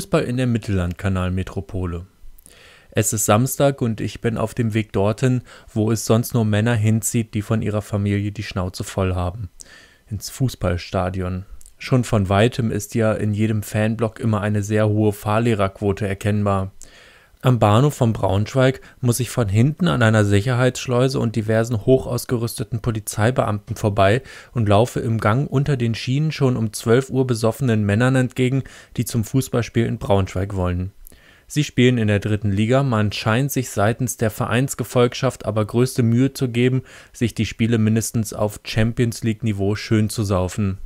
Fußball in der Mittellandkanalmetropole. Es ist Samstag und ich bin auf dem Weg dorthin, wo es sonst nur Männer hinzieht, die von ihrer Familie die Schnauze voll haben. Ins Fußballstadion. Schon von weitem ist ja in jedem Fanblock immer eine sehr hohe Fahrlehrerquote erkennbar. Am Bahnhof von Braunschweig muss ich von hinten an einer Sicherheitsschleuse und diversen hochausgerüsteten Polizeibeamten vorbei und laufe im Gang unter den Schienen schon um 12 Uhr besoffenen Männern entgegen, die zum Fußballspiel in Braunschweig wollen. Sie spielen in der dritten Liga, man scheint sich seitens der Vereinsgefolgschaft aber größte Mühe zu geben, sich die Spiele mindestens auf Champions League Niveau schön zu saufen.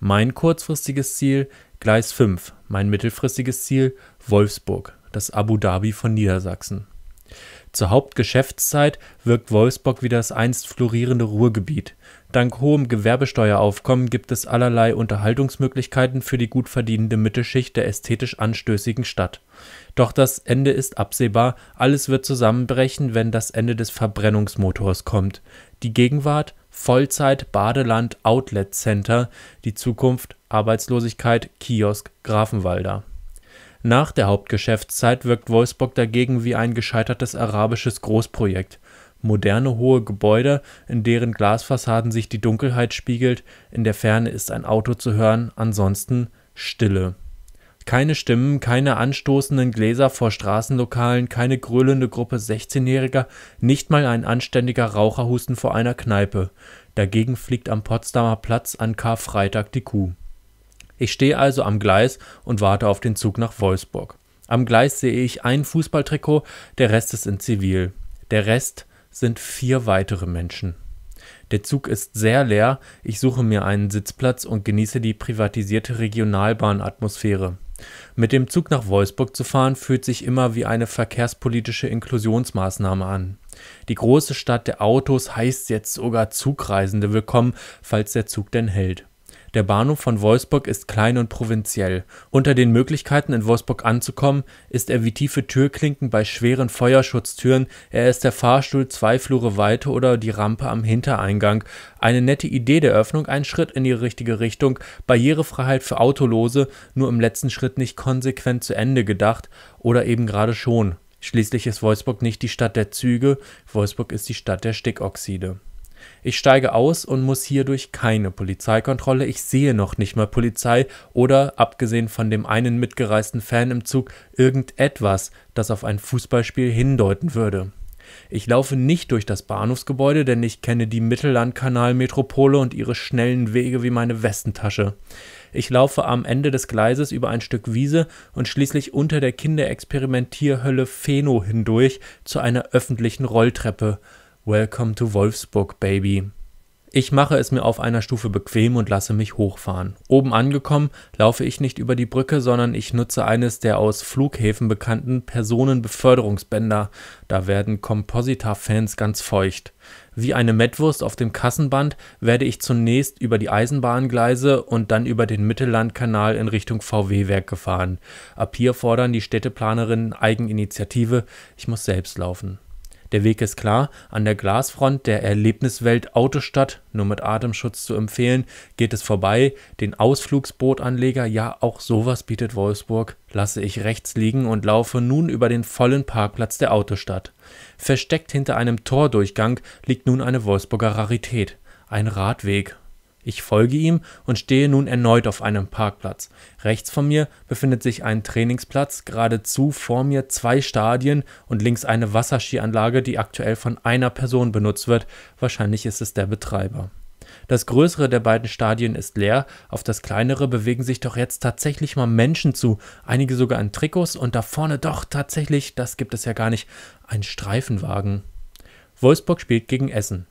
Mein kurzfristiges Ziel Gleis 5, mein mittelfristiges Ziel Wolfsburg das Abu Dhabi von Niedersachsen. Zur Hauptgeschäftszeit wirkt Wolfsburg wie das einst florierende Ruhrgebiet. Dank hohem Gewerbesteueraufkommen gibt es allerlei Unterhaltungsmöglichkeiten für die gut verdienende Mittelschicht der ästhetisch anstößigen Stadt. Doch das Ende ist absehbar, alles wird zusammenbrechen, wenn das Ende des Verbrennungsmotors kommt. Die Gegenwart Vollzeit Badeland Outlet Center, die Zukunft Arbeitslosigkeit Kiosk Grafenwalder. Nach der Hauptgeschäftszeit wirkt Wolfsburg dagegen wie ein gescheitertes arabisches Großprojekt: moderne hohe Gebäude, in deren Glasfassaden sich die Dunkelheit spiegelt, in der Ferne ist ein Auto zu hören, ansonsten Stille. Keine Stimmen, keine anstoßenden Gläser vor Straßenlokalen, keine gröhlende Gruppe 16-Jähriger, nicht mal ein anständiger Raucherhusten vor einer Kneipe. Dagegen fliegt am Potsdamer Platz an Karfreitag die Kuh ich stehe also am Gleis und warte auf den Zug nach Wolfsburg. Am Gleis sehe ich ein Fußballtrikot, der Rest ist in Zivil. Der Rest sind vier weitere Menschen. Der Zug ist sehr leer, ich suche mir einen Sitzplatz und genieße die privatisierte Regionalbahnatmosphäre. Mit dem Zug nach Wolfsburg zu fahren fühlt sich immer wie eine verkehrspolitische Inklusionsmaßnahme an. Die große Stadt der Autos heißt jetzt sogar Zugreisende willkommen, falls der Zug denn hält. Der Bahnhof von Wolfsburg ist klein und provinziell. Unter den Möglichkeiten, in Wolfsburg anzukommen, ist er wie tiefe Türklinken bei schweren Feuerschutztüren, er ist der Fahrstuhl zwei Flure weiter oder die Rampe am Hintereingang. Eine nette Idee der Öffnung, ein Schritt in die richtige Richtung, Barrierefreiheit für Autolose, nur im letzten Schritt nicht konsequent zu Ende gedacht oder eben gerade schon. Schließlich ist Wolfsburg nicht die Stadt der Züge, Wolfsburg ist die Stadt der Stickoxide. Ich steige aus und muss hierdurch keine Polizeikontrolle, ich sehe noch nicht mal Polizei oder, abgesehen von dem einen mitgereisten Fan im Zug, irgendetwas, das auf ein Fußballspiel hindeuten würde. Ich laufe nicht durch das Bahnhofsgebäude, denn ich kenne die Mittellandkanalmetropole und ihre schnellen Wege wie meine Westentasche. Ich laufe am Ende des Gleises über ein Stück Wiese und schließlich unter der Kinderexperimentierhölle Pheno hindurch zu einer öffentlichen Rolltreppe. Welcome to Wolfsburg, Baby. Ich mache es mir auf einer Stufe bequem und lasse mich hochfahren. Oben angekommen laufe ich nicht über die Brücke, sondern ich nutze eines der aus Flughäfen bekannten Personenbeförderungsbänder. Da werden Compositor-Fans ganz feucht. Wie eine Mettwurst auf dem Kassenband werde ich zunächst über die Eisenbahngleise und dann über den Mittellandkanal in Richtung VW-Werk gefahren. Ab hier fordern die Städteplanerinnen Eigeninitiative. Ich muss selbst laufen. Der Weg ist klar, an der Glasfront der Erlebniswelt Autostadt, nur mit Atemschutz zu empfehlen, geht es vorbei, den Ausflugsbootanleger, ja auch sowas bietet Wolfsburg, lasse ich rechts liegen und laufe nun über den vollen Parkplatz der Autostadt. Versteckt hinter einem Tordurchgang liegt nun eine Wolfsburger Rarität, ein Radweg ich folge ihm und stehe nun erneut auf einem Parkplatz. Rechts von mir befindet sich ein Trainingsplatz, geradezu vor mir zwei Stadien und links eine Wasserskianlage, die aktuell von einer Person benutzt wird. Wahrscheinlich ist es der Betreiber. Das größere der beiden Stadien ist leer, auf das kleinere bewegen sich doch jetzt tatsächlich mal Menschen zu, einige sogar in Trikots und da vorne doch tatsächlich, das gibt es ja gar nicht, ein Streifenwagen. Wolfsburg spielt gegen Essen.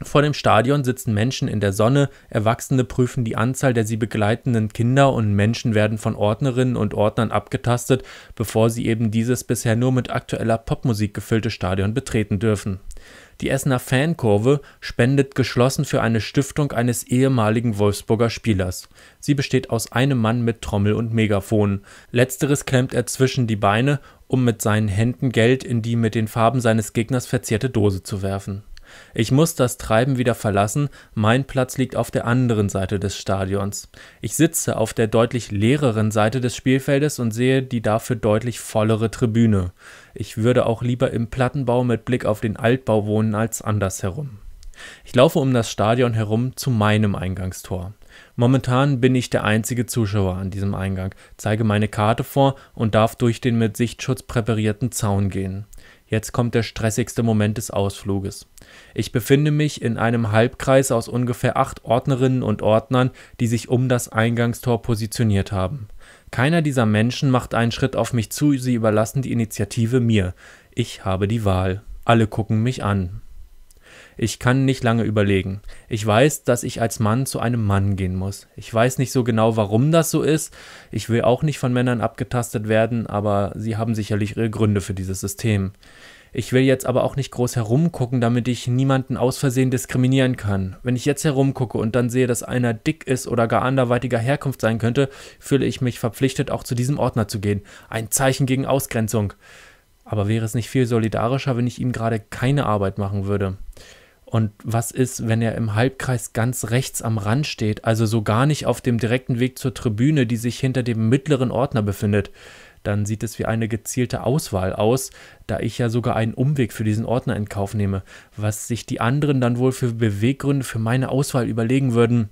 Vor dem Stadion sitzen Menschen in der Sonne, Erwachsene prüfen die Anzahl der sie begleitenden Kinder und Menschen werden von Ordnerinnen und Ordnern abgetastet, bevor sie eben dieses bisher nur mit aktueller Popmusik gefüllte Stadion betreten dürfen. Die Essener Fankurve spendet geschlossen für eine Stiftung eines ehemaligen Wolfsburger Spielers. Sie besteht aus einem Mann mit Trommel und Megafon. Letzteres klemmt er zwischen die Beine, um mit seinen Händen Geld in die mit den Farben seines Gegners verzierte Dose zu werfen ich muss das Treiben wieder verlassen, mein Platz liegt auf der anderen Seite des Stadions. Ich sitze auf der deutlich leereren Seite des Spielfeldes und sehe die dafür deutlich vollere Tribüne. Ich würde auch lieber im Plattenbau mit Blick auf den Altbau wohnen als andersherum. Ich laufe um das Stadion herum zu meinem Eingangstor. Momentan bin ich der einzige Zuschauer an diesem Eingang, zeige meine Karte vor und darf durch den mit Sichtschutz präparierten Zaun gehen. Jetzt kommt der stressigste Moment des Ausfluges. Ich befinde mich in einem Halbkreis aus ungefähr acht Ordnerinnen und Ordnern, die sich um das Eingangstor positioniert haben. Keiner dieser Menschen macht einen Schritt auf mich zu, sie überlassen die Initiative mir. Ich habe die Wahl. Alle gucken mich an. Ich kann nicht lange überlegen. Ich weiß, dass ich als Mann zu einem Mann gehen muss. Ich weiß nicht so genau, warum das so ist. Ich will auch nicht von Männern abgetastet werden, aber sie haben sicherlich ihre Gründe für dieses System. Ich will jetzt aber auch nicht groß herumgucken, damit ich niemanden aus Versehen diskriminieren kann. Wenn ich jetzt herumgucke und dann sehe, dass einer dick ist oder gar anderweitiger Herkunft sein könnte, fühle ich mich verpflichtet, auch zu diesem Ordner zu gehen. Ein Zeichen gegen Ausgrenzung. Aber wäre es nicht viel solidarischer, wenn ich ihm gerade keine Arbeit machen würde? Und was ist, wenn er im Halbkreis ganz rechts am Rand steht, also so gar nicht auf dem direkten Weg zur Tribüne, die sich hinter dem mittleren Ordner befindet? dann sieht es wie eine gezielte Auswahl aus, da ich ja sogar einen Umweg für diesen Ordner in Kauf nehme, was sich die anderen dann wohl für Beweggründe für meine Auswahl überlegen würden.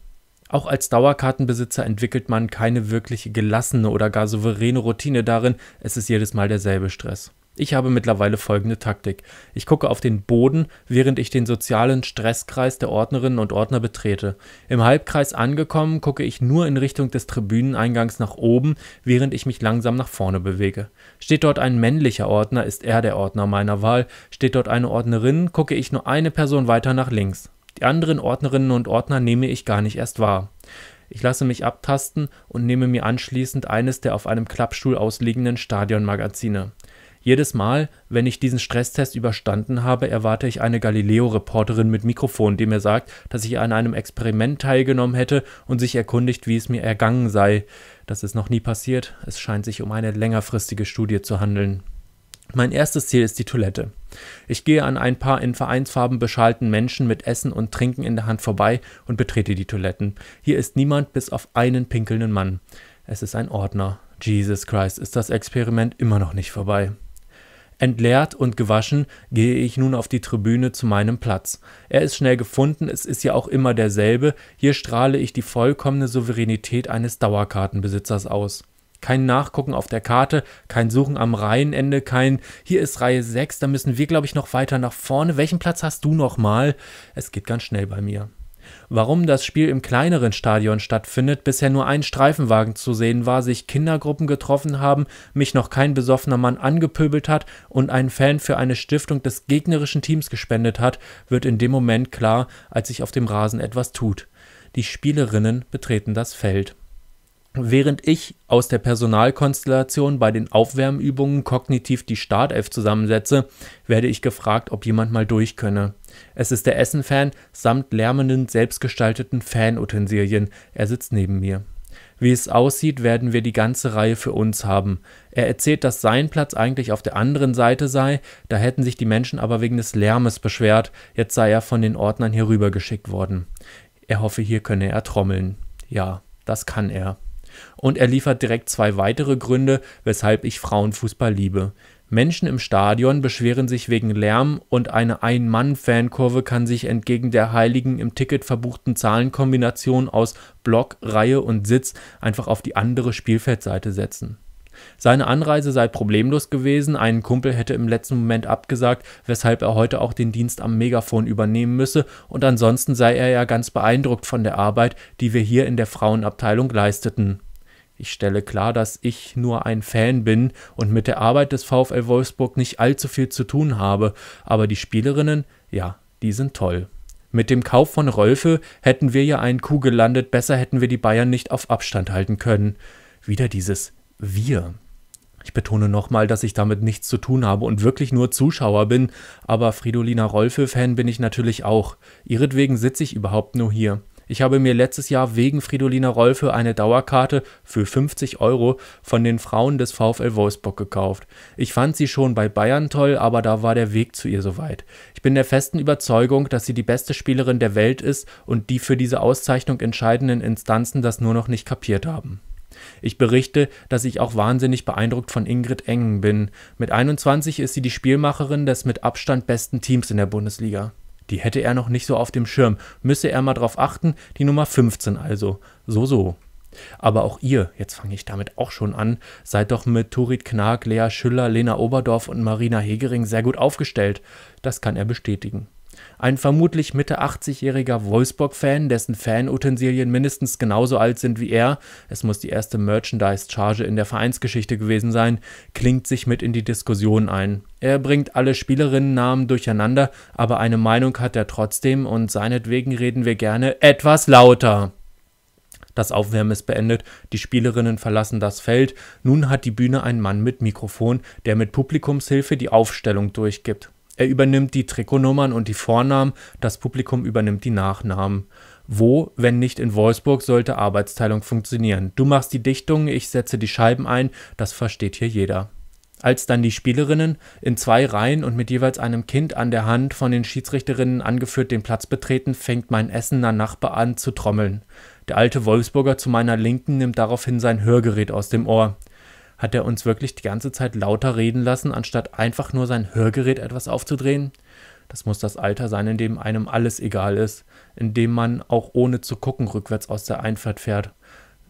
Auch als Dauerkartenbesitzer entwickelt man keine wirklich gelassene oder gar souveräne Routine darin, es ist jedes Mal derselbe Stress. Ich habe mittlerweile folgende Taktik. Ich gucke auf den Boden, während ich den sozialen Stresskreis der Ordnerinnen und Ordner betrete. Im Halbkreis angekommen, gucke ich nur in Richtung des Tribüneneingangs nach oben, während ich mich langsam nach vorne bewege. Steht dort ein männlicher Ordner, ist er der Ordner meiner Wahl. Steht dort eine Ordnerin, gucke ich nur eine Person weiter nach links. Die anderen Ordnerinnen und Ordner nehme ich gar nicht erst wahr. Ich lasse mich abtasten und nehme mir anschließend eines der auf einem Klappstuhl ausliegenden Stadionmagazine. Jedes Mal, wenn ich diesen Stresstest überstanden habe, erwarte ich eine Galileo-Reporterin mit Mikrofon, die mir sagt, dass ich an einem Experiment teilgenommen hätte und sich erkundigt, wie es mir ergangen sei. Das ist noch nie passiert. Es scheint sich um eine längerfristige Studie zu handeln. Mein erstes Ziel ist die Toilette. Ich gehe an ein paar in Vereinsfarben beschalten Menschen mit Essen und Trinken in der Hand vorbei und betrete die Toiletten. Hier ist niemand bis auf einen pinkelnden Mann. Es ist ein Ordner. Jesus Christ, ist das Experiment immer noch nicht vorbei. Entleert und gewaschen gehe ich nun auf die Tribüne zu meinem Platz. Er ist schnell gefunden, es ist ja auch immer derselbe, hier strahle ich die vollkommene Souveränität eines Dauerkartenbesitzers aus. Kein Nachgucken auf der Karte, kein Suchen am Reihenende, kein Hier ist Reihe 6, da müssen wir, glaube ich, noch weiter nach vorne. Welchen Platz hast du nochmal? Es geht ganz schnell bei mir. Warum das Spiel im kleineren Stadion stattfindet, bisher nur ein Streifenwagen zu sehen war, sich Kindergruppen getroffen haben, mich noch kein besoffener Mann angepöbelt hat und ein Fan für eine Stiftung des gegnerischen Teams gespendet hat, wird in dem Moment klar, als sich auf dem Rasen etwas tut. Die Spielerinnen betreten das Feld. Während ich aus der Personalkonstellation bei den Aufwärmübungen kognitiv die Startelf zusammensetze, werde ich gefragt, ob jemand mal durchkönne. Es ist der Essen-Fan samt lärmenden, selbstgestalteten Fan-Utensilien. Er sitzt neben mir. Wie es aussieht, werden wir die ganze Reihe für uns haben. Er erzählt, dass sein Platz eigentlich auf der anderen Seite sei, da hätten sich die Menschen aber wegen des Lärmes beschwert, jetzt sei er von den Ordnern hier worden. Er hoffe, hier könne er trommeln. Ja, das kann er. Und er liefert direkt zwei weitere Gründe, weshalb ich Frauenfußball liebe. Menschen im Stadion beschweren sich wegen Lärm und eine Ein-Mann-Fankurve kann sich entgegen der heiligen im Ticket verbuchten Zahlenkombination aus Block, Reihe und Sitz einfach auf die andere Spielfeldseite setzen. Seine Anreise sei problemlos gewesen, ein Kumpel hätte im letzten Moment abgesagt, weshalb er heute auch den Dienst am Megafon übernehmen müsse, und ansonsten sei er ja ganz beeindruckt von der Arbeit, die wir hier in der Frauenabteilung leisteten ich stelle klar, dass ich nur ein Fan bin und mit der Arbeit des VfL Wolfsburg nicht allzu viel zu tun habe, aber die Spielerinnen, ja, die sind toll. Mit dem Kauf von Rolfe hätten wir ja einen Kuh gelandet, besser hätten wir die Bayern nicht auf Abstand halten können. Wieder dieses Wir. Ich betone nochmal, dass ich damit nichts zu tun habe und wirklich nur Zuschauer bin, aber Fridolina Rolfe-Fan bin ich natürlich auch. Ihretwegen sitze ich überhaupt nur hier. Ich habe mir letztes Jahr wegen Fridolina Roll für eine Dauerkarte für 50 Euro von den Frauen des VfL Wolfsburg gekauft. Ich fand sie schon bei Bayern toll, aber da war der Weg zu ihr so weit. Ich bin der festen Überzeugung, dass sie die beste Spielerin der Welt ist und die für diese Auszeichnung entscheidenden Instanzen das nur noch nicht kapiert haben. Ich berichte, dass ich auch wahnsinnig beeindruckt von Ingrid Engen bin. Mit 21 ist sie die Spielmacherin des mit Abstand besten Teams in der Bundesliga. Die hätte er noch nicht so auf dem Schirm, müsse er mal drauf achten, die Nummer 15 also. So, so. Aber auch ihr, jetzt fange ich damit auch schon an, seid doch mit Turit Knag, Lea Schüller, Lena Oberdorf und Marina Hegering sehr gut aufgestellt. Das kann er bestätigen. Ein vermutlich Mitte 80-jähriger Wolfsburg-Fan, dessen Fanutensilien mindestens genauso alt sind wie er es muss die erste Merchandise-Charge in der Vereinsgeschichte gewesen sein klingt sich mit in die Diskussion ein. Er bringt alle Spielerinnennamen durcheinander, aber eine Meinung hat er trotzdem und seinetwegen reden wir gerne etwas lauter. Das Aufwärmen ist beendet, die Spielerinnen verlassen das Feld, nun hat die Bühne ein Mann mit Mikrofon, der mit Publikumshilfe die Aufstellung durchgibt er übernimmt die Trikotnummern und die Vornamen, das Publikum übernimmt die Nachnamen. Wo, wenn nicht in Wolfsburg, sollte Arbeitsteilung funktionieren? Du machst die Dichtung, ich setze die Scheiben ein, das versteht hier jeder. Als dann die Spielerinnen in zwei Reihen und mit jeweils einem Kind an der Hand von den Schiedsrichterinnen angeführt den Platz betreten, fängt mein Essener Nachbar an zu trommeln. Der alte Wolfsburger zu meiner Linken nimmt daraufhin sein Hörgerät aus dem Ohr. Hat er uns wirklich die ganze Zeit lauter reden lassen, anstatt einfach nur sein Hörgerät etwas aufzudrehen? Das muss das Alter sein, in dem einem alles egal ist, in dem man auch ohne zu gucken rückwärts aus der Einfahrt fährt.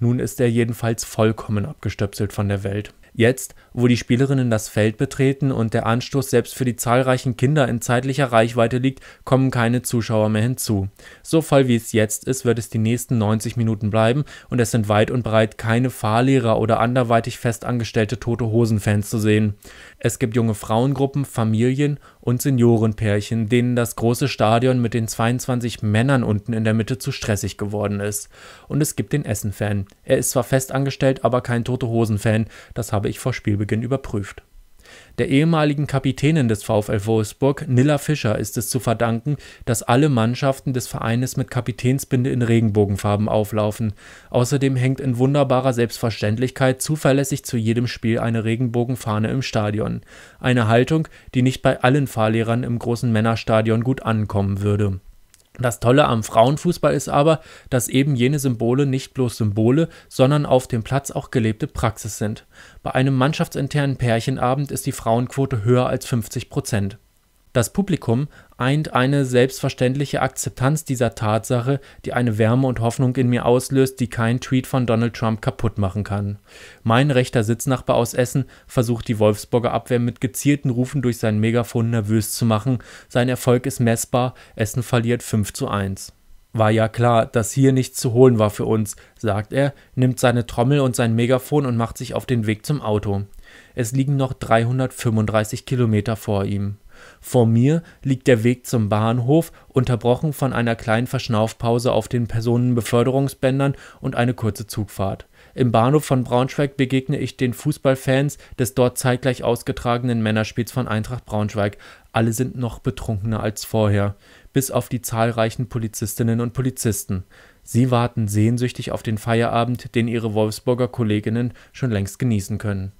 Nun ist er jedenfalls vollkommen abgestöpselt von der Welt. Jetzt, wo die Spielerinnen das Feld betreten und der Anstoß selbst für die zahlreichen Kinder in zeitlicher Reichweite liegt, kommen keine Zuschauer mehr hinzu. So voll wie es jetzt ist, wird es die nächsten 90 Minuten bleiben und es sind weit und breit keine Fahrlehrer oder anderweitig festangestellte tote Hosen-Fans zu sehen. Es gibt junge Frauengruppen, Familien und Seniorenpärchen, denen das große Stadion mit den 22 Männern unten in der Mitte zu stressig geworden ist. Und es gibt den Essen-Fan. Er ist zwar festangestellt, aber kein Tote-Hosen-Fan, das habe ich vor Spielbeginn überprüft. Der ehemaligen Kapitänin des VfL Wolfsburg, Nilla Fischer, ist es zu verdanken, dass alle Mannschaften des Vereines mit Kapitänsbinde in Regenbogenfarben auflaufen. Außerdem hängt in wunderbarer Selbstverständlichkeit zuverlässig zu jedem Spiel eine Regenbogenfahne im Stadion. Eine Haltung, die nicht bei allen Fahrlehrern im großen Männerstadion gut ankommen würde das Tolle am Frauenfußball ist aber, dass eben jene Symbole nicht bloß Symbole, sondern auf dem Platz auch gelebte Praxis sind. Bei einem mannschaftsinternen Pärchenabend ist die Frauenquote höher als 50 Prozent das Publikum eint eine selbstverständliche Akzeptanz dieser Tatsache, die eine Wärme und Hoffnung in mir auslöst, die kein Tweet von Donald Trump kaputt machen kann. Mein rechter Sitznachbar aus Essen versucht die Wolfsburger Abwehr mit gezielten Rufen durch sein Megafon nervös zu machen. Sein Erfolg ist messbar. Essen verliert 5 zu 1. War ja klar, dass hier nichts zu holen war für uns, sagt er, nimmt seine Trommel und sein Megafon und macht sich auf den Weg zum Auto. Es liegen noch 335 Kilometer vor ihm. Vor mir liegt der Weg zum Bahnhof, unterbrochen von einer kleinen Verschnaufpause auf den Personenbeförderungsbändern und eine kurze Zugfahrt. Im Bahnhof von Braunschweig begegne ich den Fußballfans des dort zeitgleich ausgetragenen Männerspiels von Eintracht Braunschweig. Alle sind noch betrunkener als vorher, bis auf die zahlreichen Polizistinnen und Polizisten. Sie warten sehnsüchtig auf den Feierabend, den ihre Wolfsburger Kolleginnen schon längst genießen können.